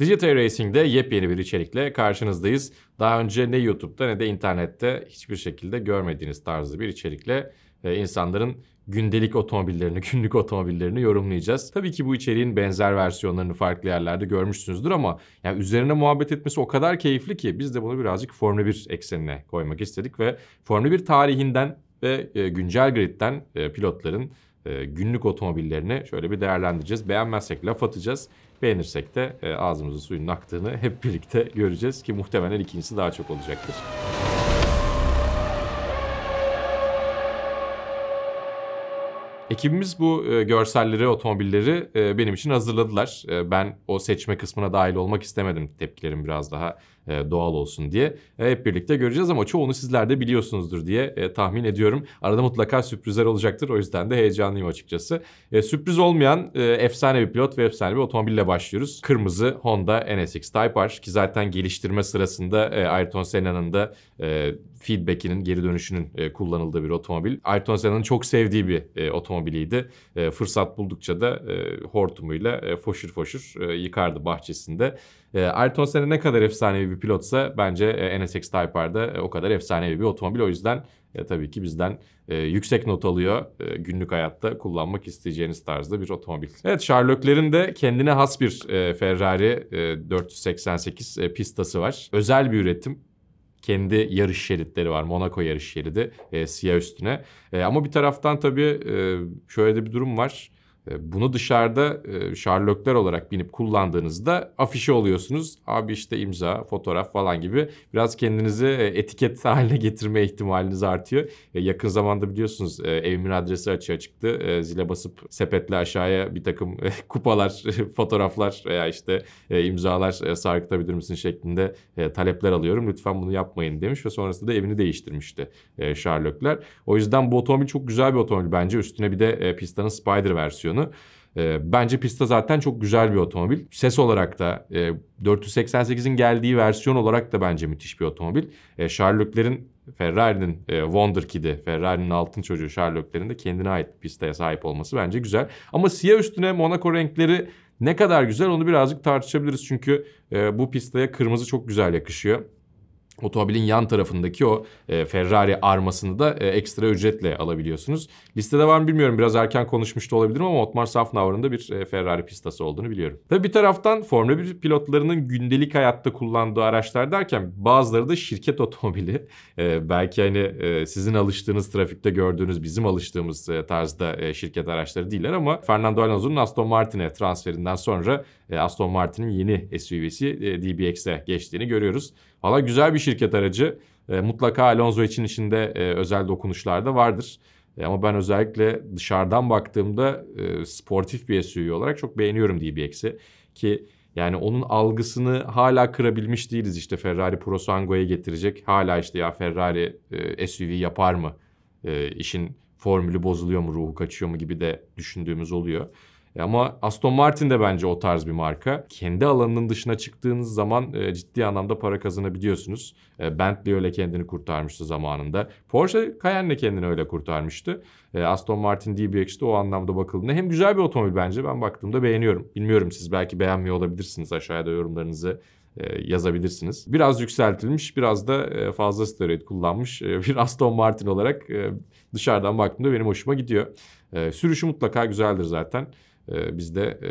Digital Racing'de yepyeni bir içerikle karşınızdayız. Daha önce ne YouTube'da ne de internette hiçbir şekilde görmediğiniz tarzı bir içerikle e, insanların gündelik otomobillerini, günlük otomobillerini yorumlayacağız. Tabii ki bu içeriğin benzer versiyonlarını farklı yerlerde görmüşsünüzdür ama yani üzerine muhabbet etmesi o kadar keyifli ki biz de bunu birazcık Formula 1 eksenine koymak istedik ve Formula 1 tarihinden ve e, güncel gridden e, pilotların e, günlük otomobillerini şöyle bir değerlendireceğiz. Beğenmezsek laf atacağız. Beğenirsek de e, ağzımızın suyunun aktığını hep birlikte göreceğiz ki muhtemelen ikincisi daha çok olacaktır. Ekibimiz bu e, görselleri, otomobilleri e, benim için hazırladılar. E, ben o seçme kısmına dahil olmak istemedim. Tepkilerim biraz daha e, doğal olsun diye. E, hep birlikte göreceğiz ama çoğunu sizler de biliyorsunuzdur diye e, tahmin ediyorum. Arada mutlaka sürprizler olacaktır. O yüzden de heyecanlıyım açıkçası. Sürpriz olmayan efsane bir pilot ve efsane bir otomobille başlıyoruz. Kırmızı Honda NSX Type R ki zaten geliştirme sırasında Ayrton Senna'nın da feedback'inin, geri dönüşünün kullanıldığı bir otomobil. Ayrton Senna'nın çok sevdiği bir otomobiliydi. Fırsat buldukça da hortumuyla foşur foşur yıkardı bahçesinde. Ayrton Senna ne kadar efsanevi iyi bir pilotsa bence e, NSX Type R'da e, o kadar efsanevi bir otomobil. O yüzden e, tabii ki bizden e, yüksek not alıyor e, günlük hayatta kullanmak isteyeceğiniz tarzda bir otomobil. Evet Sherlock'lerin de kendine has bir e, Ferrari e, 488 e, pistası var. Özel bir üretim kendi yarış şeritleri var. Monaco yarış şeridi e, siyah üstüne. E, ama bir taraftan tabii e, şöyle de bir durum var. Ee, bunu dışarıda e, şarloklar olarak binip kullandığınızda afişe oluyorsunuz. Abi işte imza, fotoğraf falan gibi biraz kendinizi e, etiket haline getirme ihtimaliniz artıyor. E, yakın zamanda biliyorsunuz evimin adresi açığa çıktı. Zile basıp sepetle aşağıya bir takım kupalar, fotoğraflar veya işte imzalar sarkıtabilir misin şeklinde talepler alıyorum. Lütfen bunu yapmayın demiş ve sonrasında da evini değiştirmişti şarloklar. O yüzden bu otomobil çok güzel bir otomobil bence. Üstüne bir de Pista'nın Spider versiyonu versiyonu. E, ee, bence pistte zaten çok güzel bir otomobil. Ses olarak da e, 488'in geldiği versiyon olarak da bence müthiş bir otomobil. E, Sherlock'lerin Ferrari'nin e, Wonderkid'i, Ferrari'nin altın çocuğu Sherlock'lerin de kendine ait pistaya sahip olması bence güzel. Ama siyah üstüne Monaco renkleri ne kadar güzel onu birazcık tartışabiliriz. Çünkü e, bu pistaya kırmızı çok güzel yakışıyor. Otomobilin yan tarafındaki o e, Ferrari armasını da e, ekstra ücretle alabiliyorsunuz. Listede var mı bilmiyorum. Biraz erken konuşmuş da olabilirim ama Otmar Safnauer'ın da bir e, Ferrari pistası olduğunu biliyorum. Tabii bir taraftan Formula 1 pilotlarının gündelik hayatta kullandığı araçlar derken bazıları da şirket otomobili. E, belki hani e, sizin alıştığınız trafikte gördüğünüz bizim alıştığımız e, tarzda e, şirket araçları değiller ama Fernando Alonso'nun Aston Martin'e transferinden sonra e, Aston Martin'in yeni SUV'si e, DBX'e geçtiğini görüyoruz. Valla güzel bir şirket aracı. E, mutlaka Alonso için içinde e, özel dokunuşlar da vardır. E, ama ben özellikle dışarıdan baktığımda e, sportif bir SUV olarak çok beğeniyorum DBX'i. Ki yani onun algısını hala kırabilmiş değiliz işte Ferrari Pro getirecek. Hala işte ya Ferrari e, SUV yapar mı? E, işin formülü bozuluyor mu, ruhu kaçıyor mu gibi de düşündüğümüz oluyor. E, ama Aston Martin de bence o tarz bir marka. Kendi alanının dışına çıktığınız zaman e, ciddi anlamda para kazanabiliyorsunuz. E, Bentley öyle kendini kurtarmıştı zamanında. Porsche Cayenne kendini öyle kurtarmıştı. E, Aston Martin DBX de o anlamda bakıldığında hem güzel bir otomobil bence ben baktığımda beğeniyorum. Bilmiyorum siz belki beğenmiyor olabilirsiniz aşağıda yorumlarınızı e, yazabilirsiniz. Biraz yükseltilmiş, biraz da e, fazla steroid kullanmış bir Aston Martin olarak dışarıdan baktığımda benim hoşuma gidiyor. Sürüşü mutlaka güzeldir zaten. Ee, biz de e,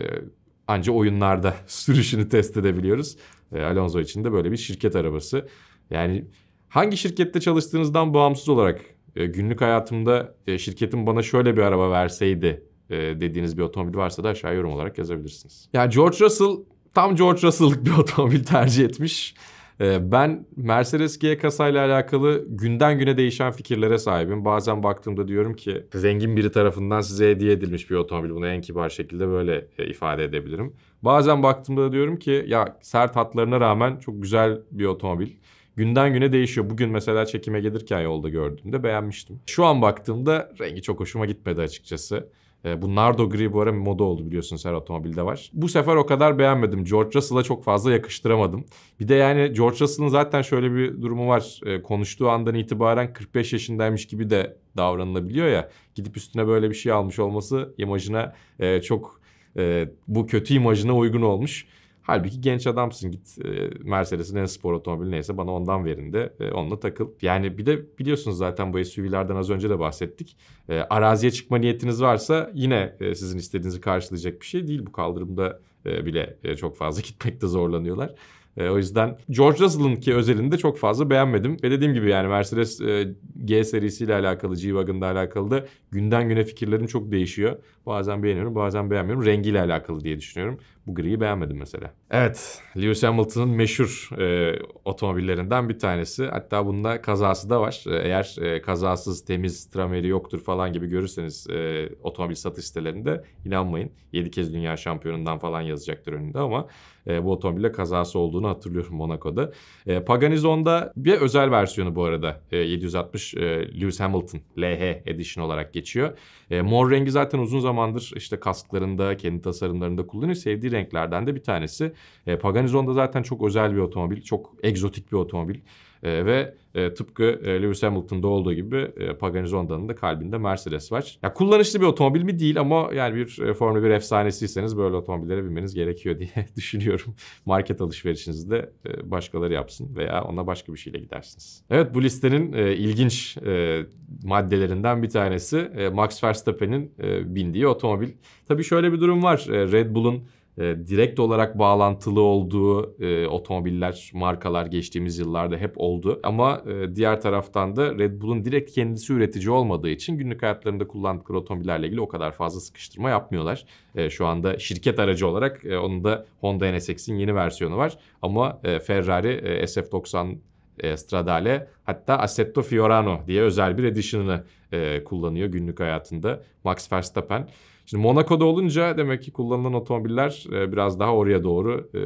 ancak oyunlarda sürüşünü test edebiliyoruz. Ee, Alonso için de böyle bir şirket arabası. Yani hangi şirkette çalıştığınızdan bağımsız olarak e, günlük hayatımda e, şirketim bana şöyle bir araba verseydi e, dediğiniz bir otomobil varsa da aşağı yorum olarak yazabilirsiniz. Yani George Russell tam George Russell'lık bir otomobil tercih etmiş. Ee, ben Mercedes G kasayla alakalı günden güne değişen fikirlere sahibim. Bazen baktığımda diyorum ki zengin biri tarafından size hediye edilmiş bir otomobil. Bunu en kibar şekilde böyle e, ifade edebilirim. Bazen baktığımda diyorum ki ya sert hatlarına rağmen çok güzel bir otomobil. Günden güne değişiyor. Bugün mesela çekime gelirken yolda gördüğümde beğenmiştim. Şu an baktığımda rengi çok hoşuma gitmedi açıkçası. E, bu nardo gri bu ara moda oldu biliyorsunuz her otomobilde var. Bu sefer o kadar beğenmedim. George Russell'a çok fazla yakıştıramadım. Bir de yani George Russell'ın zaten şöyle bir durumu var. E, konuştuğu andan itibaren 45 yaşındaymış gibi de davranılabiliyor ya. Gidip üstüne böyle bir şey almış olması imajına e, çok e, bu kötü imajına uygun olmuş. Halbuki genç adamsın git e, Mercedes'in en spor otomobili neyse bana ondan verin de e, onunla takıl. Yani bir de biliyorsunuz zaten bu SUV'lerden az önce de bahsettik. E, araziye çıkma niyetiniz varsa yine sizin istediğinizi karşılayacak bir şey değil. Bu kaldırımda bile çok fazla gitmekte zorlanıyorlar. o yüzden George Russell'ın ki özelinde çok fazla beğenmedim. Ve dediğim gibi yani Mercedes e, G serisiyle alakalı, g wagonda alakalı da günden güne fikirlerim çok değişiyor. Bazen beğeniyorum, bazen beğenmiyorum. Rengiyle alakalı diye düşünüyorum. Bu griyi beğenmedim mesela. Evet, Lewis Hamilton'ın meşhur e, otomobillerinden bir tanesi. Hatta bunda kazası da var. E, eğer e, kazasız, temiz, trameri yoktur falan gibi görürseniz e, otomobil satış sitelerinde inanmayın. 7 kez dünya şampiyonundan falan yazacaktır önünde ama e, bu otomobille kazası olduğunu hatırlıyorum Monaco'da. E, Paganizon'da bir özel versiyonu bu arada. E, 760 e, Lewis Hamilton LH Edition olarak geçiyor. E, mor rengi zaten uzun zamandır işte kasklarında, kendi tasarımlarında kullanıyor. Sevdiği renk renklerden de bir tanesi. E, Paganizon da zaten çok özel bir otomobil, çok egzotik bir otomobil. E, ve e, tıpkı e, Lewis Hamilton'da olduğu gibi e, Paganizonda'nın da kalbinde Mercedes var. Ya kullanışlı bir otomobil mi değil ama yani bir e, Formula 1 efsanesiyseniz böyle otomobillere binmeniz gerekiyor diye düşünüyorum. Market alışverişinizi de e, başkaları yapsın veya ona başka bir şeyle gidersiniz. Evet bu listenin e, ilginç e, maddelerinden bir tanesi e, Max Verstappen'in e, bindiği otomobil. Tabii şöyle bir durum var. E, Red Bull'un e, direkt olarak bağlantılı olduğu e, otomobiller, markalar geçtiğimiz yıllarda hep oldu. Ama e, diğer taraftan da Red Bull'un direkt kendisi üretici olmadığı için günlük hayatlarında kullandıkları otomobillerle ilgili o kadar fazla sıkıştırma yapmıyorlar. E, şu anda şirket aracı olarak e, onun da Honda NSX'in yeni versiyonu var. Ama e, Ferrari e, SF90 e, Stradale hatta Assetto Fiorano diye özel bir edition'ını e, kullanıyor günlük hayatında Max Verstappen. Şimdi Monaco'da olunca demek ki kullanılan otomobiller e, biraz daha oraya doğru e,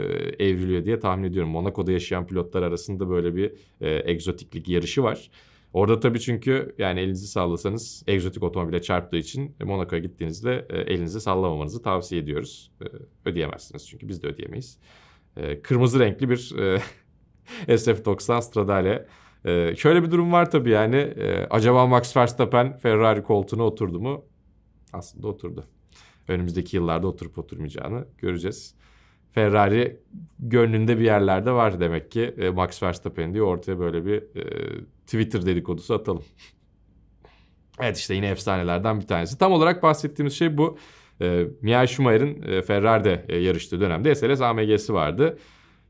evriliyor diye tahmin ediyorum. Monaco'da yaşayan pilotlar arasında böyle bir e, egzotiklik yarışı var. Orada tabii çünkü yani elinizi sallasanız egzotik otomobile çarptığı için e, Monaco'ya gittiğinizde e, elinizi sallamamanızı tavsiye ediyoruz. E, ödeyemezsiniz çünkü biz de ödeyemeyiz. Kırmızı renkli bir SF90 Stradale. Şöyle bir durum var tabii yani acaba Max Verstappen Ferrari koltuğuna oturdu mu aslında oturdu. Önümüzdeki yıllarda oturup oturmayacağını göreceğiz. Ferrari gönlünde bir yerlerde var demek ki e, Max Verstappen diye ortaya böyle bir e, Twitter dedikodusu atalım. evet işte yine efsanelerden bir tanesi. Tam olarak bahsettiğimiz şey bu. E, Mia Schumacher'in e, Ferrari'de e, yarıştığı dönemde SLS AMG'si vardı.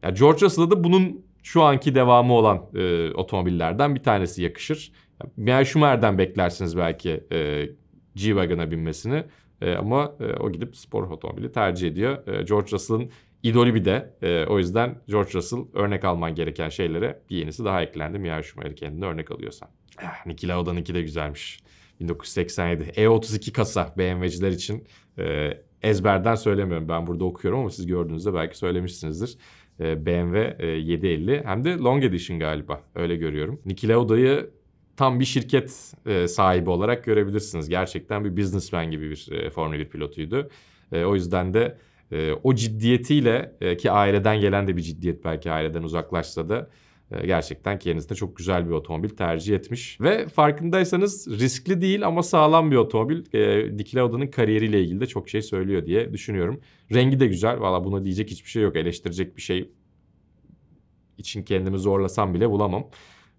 Ya George Russell'a da bunun şu anki devamı olan e, otomobillerden bir tanesi yakışır. Mia Schumacher'den beklersiniz belki e, G-Wagon'a binmesini. E, ama e, o gidip spor otomobili tercih ediyor. E, George Russell'ın idolü bir de. E, o yüzden George Russell örnek alman gereken şeylere bir yenisi daha eklendi. Mia Schumacher kendine örnek alıyorsan. Eh, Niki Lauda'nın iki de güzelmiş. 1987 E32 kasa BMW'ciler için e, ezberden söylemiyorum. Ben burada okuyorum ama siz gördüğünüzde belki söylemişsinizdir. E, BMW e, 750 hem de Long Edition galiba öyle görüyorum. Niki Lauda'yı tam bir şirket e, sahibi olarak görebilirsiniz. Gerçekten bir businessman gibi bir e, Formula 1 pilotuydu. E, o yüzden de e, o ciddiyetiyle e, ki aileden gelen de bir ciddiyet belki aileden uzaklaşsa da e, gerçekten kendisine çok güzel bir otomobil tercih etmiş. Ve farkındaysanız riskli değil ama sağlam bir otomobil. E, Dikleoda'nın kariyeriyle ilgili de çok şey söylüyor diye düşünüyorum. Rengi de güzel. Valla buna diyecek hiçbir şey yok. Eleştirecek bir şey için kendimi zorlasam bile bulamam.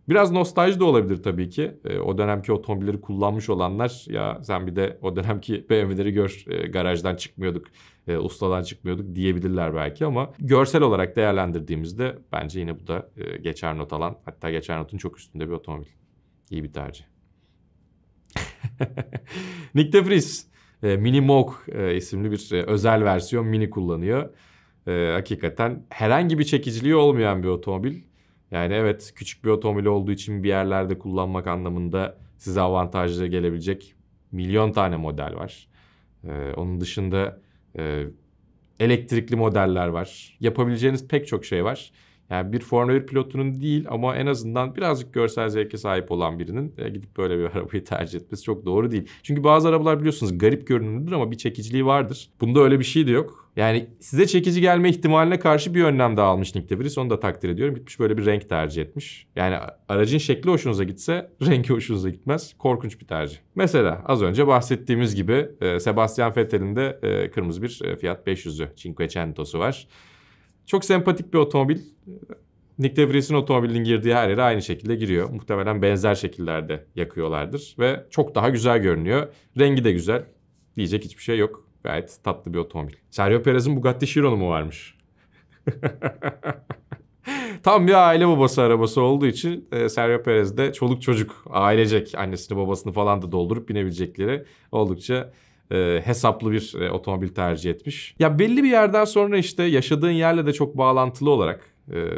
Biraz nostalji de olabilir tabii ki. E, o dönemki otomobilleri kullanmış olanlar ya sen bir de o dönemki BMW'leri gör e, garajdan çıkmıyorduk, e, ustadan çıkmıyorduk diyebilirler belki ama görsel olarak değerlendirdiğimizde bence yine bu da e, geçer not alan hatta geçer notun çok üstünde bir otomobil. İyi bir tercih. Nick de Vries, e, Mini Moog e, isimli bir e, özel versiyon Mini kullanıyor. E, hakikaten herhangi bir çekiciliği olmayan bir otomobil yani evet küçük bir otomobil olduğu için bir yerlerde kullanmak anlamında size avantajlı gelebilecek milyon tane model var. Ee, onun dışında e, elektrikli modeller var. Yapabileceğiniz pek çok şey var. Yani bir Formula 1 pilotunun değil ama en azından birazcık görsel zevke sahip olan birinin e, gidip böyle bir arabayı tercih etmesi çok doğru değil. Çünkü bazı arabalar biliyorsunuz garip görünümlüdür ama bir çekiciliği vardır. Bunda öyle bir şey de yok. Yani size çekici gelme ihtimaline karşı bir önlem daha almış Nick DeVries Onu da takdir ediyorum. Gitmiş böyle bir renk tercih etmiş. Yani aracın şekli hoşunuza gitse rengi hoşunuza gitmez. Korkunç bir tercih. Mesela az önce bahsettiğimiz gibi e, Sebastian Vettel'in de e, kırmızı bir e, Fiat 500'ü Cinquecento'su var. Çok sempatik bir otomobil. Nick DeVries'in Vries'in otomobilinin girdiği her yere aynı şekilde giriyor. Muhtemelen benzer şekillerde yakıyorlardır ve çok daha güzel görünüyor. Rengi de güzel. Diyecek hiçbir şey yok. Gayet tatlı bir otomobil. Sergio Perez'in Bugatti Chiron'u mu varmış? Tam bir aile babası arabası olduğu için e, Sergio Perez de çoluk çocuk ailecek annesini babasını falan da doldurup binebilecekleri oldukça e, hesaplı bir e, otomobil tercih etmiş. Ya belli bir yerden sonra işte yaşadığın yerle de çok bağlantılı olarak e,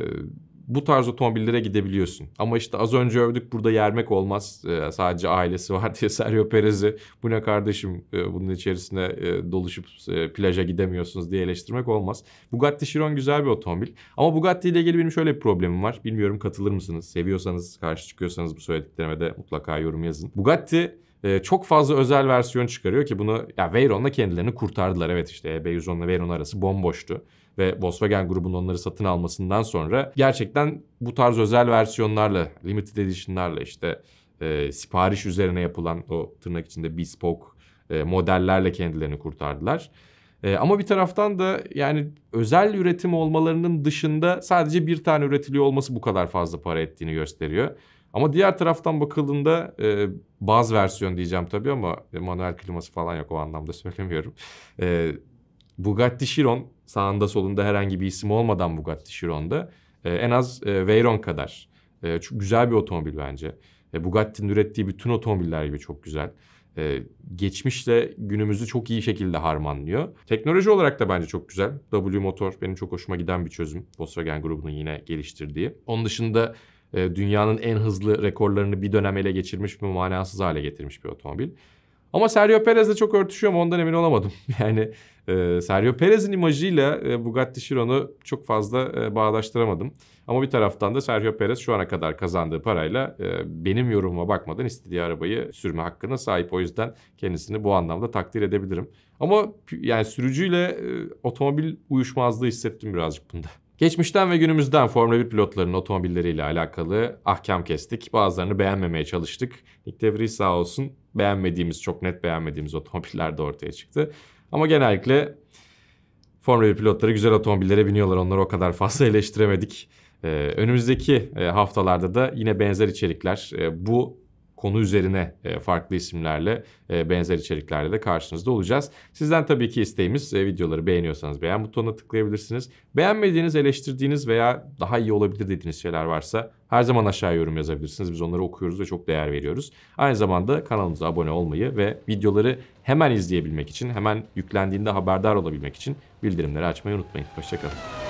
bu tarz otomobillere gidebiliyorsun. Ama işte az önce övdük burada yermek olmaz. E, sadece ailesi var diye Sergio Perez'i bu ne kardeşim e, bunun içerisine e, doluşup e, plaja gidemiyorsunuz diye eleştirmek olmaz. Bugatti Chiron güzel bir otomobil. Ama Bugatti ile ilgili benim şöyle bir problemim var. Bilmiyorum katılır mısınız? Seviyorsanız, karşı çıkıyorsanız bu söylediklerime de mutlaka yorum yazın. Bugatti e, çok fazla özel versiyon çıkarıyor ki bunu ya Veyron'la kendilerini kurtardılar. Evet işte B110 ile Veyron arası bomboştu ve Volkswagen grubunun onları satın almasından sonra gerçekten bu tarz özel versiyonlarla, limited edition'larla işte e, sipariş üzerine yapılan o tırnak içinde bespoke e, modellerle kendilerini kurtardılar. E, ama bir taraftan da yani özel üretim olmalarının dışında sadece bir tane üretiliyor olması bu kadar fazla para ettiğini gösteriyor. Ama diğer taraftan bakıldığında e, baz versiyon diyeceğim tabii ama manuel kliması falan yok o anlamda söylemiyorum. E, Bugatti Chiron sağında solunda herhangi bir isim olmadan Bugatti Chiron'da e, en az e, Veyron kadar. E, çok güzel bir otomobil bence. E, Bugatti'nin ürettiği bütün otomobiller gibi çok güzel. E, geçmişle günümüzü çok iyi şekilde harmanlıyor. Teknoloji olarak da bence çok güzel. W Motor benim çok hoşuma giden bir çözüm. Volkswagen grubunun yine geliştirdiği. Onun dışında e, dünyanın en hızlı rekorlarını bir dönem ele geçirmiş ve manasız hale getirmiş bir otomobil. Ama Sergio Perez'le çok örtüşüyor mu ondan emin olamadım. Yani e, Sergio Perez'in imajıyla e, Bugatti Chiron'u çok fazla e, bağdaştıramadım. Ama bir taraftan da Sergio Perez şu ana kadar kazandığı parayla e, benim yorumuma bakmadan istediği arabayı sürme hakkına sahip. O yüzden kendisini bu anlamda takdir edebilirim. Ama yani sürücüyle e, otomobil uyuşmazlığı hissettim birazcık bunda. Geçmişten ve günümüzden Formula 1 pilotlarının otomobilleriyle alakalı ahkam kestik. Bazılarını beğenmemeye çalıştık. Nick de sağ olsun beğenmediğimiz, çok net beğenmediğimiz otomobiller de ortaya çıktı. Ama genellikle Formula 1 pilotları güzel otomobillere biniyorlar. Onları o kadar fazla eleştiremedik. Ee, önümüzdeki e, haftalarda da yine benzer içerikler. Ee, bu konu üzerine e, farklı isimlerle e, benzer içeriklerle de karşınızda olacağız. Sizden tabii ki isteğimiz e, videoları beğeniyorsanız beğen butonuna tıklayabilirsiniz. Beğenmediğiniz, eleştirdiğiniz veya daha iyi olabilir dediğiniz şeyler varsa her zaman aşağıya yorum yazabilirsiniz. Biz onları okuyoruz ve çok değer veriyoruz. Aynı zamanda kanalımıza abone olmayı ve videoları hemen izleyebilmek için, hemen yüklendiğinde haberdar olabilmek için bildirimleri açmayı unutmayın. Hoşçakalın.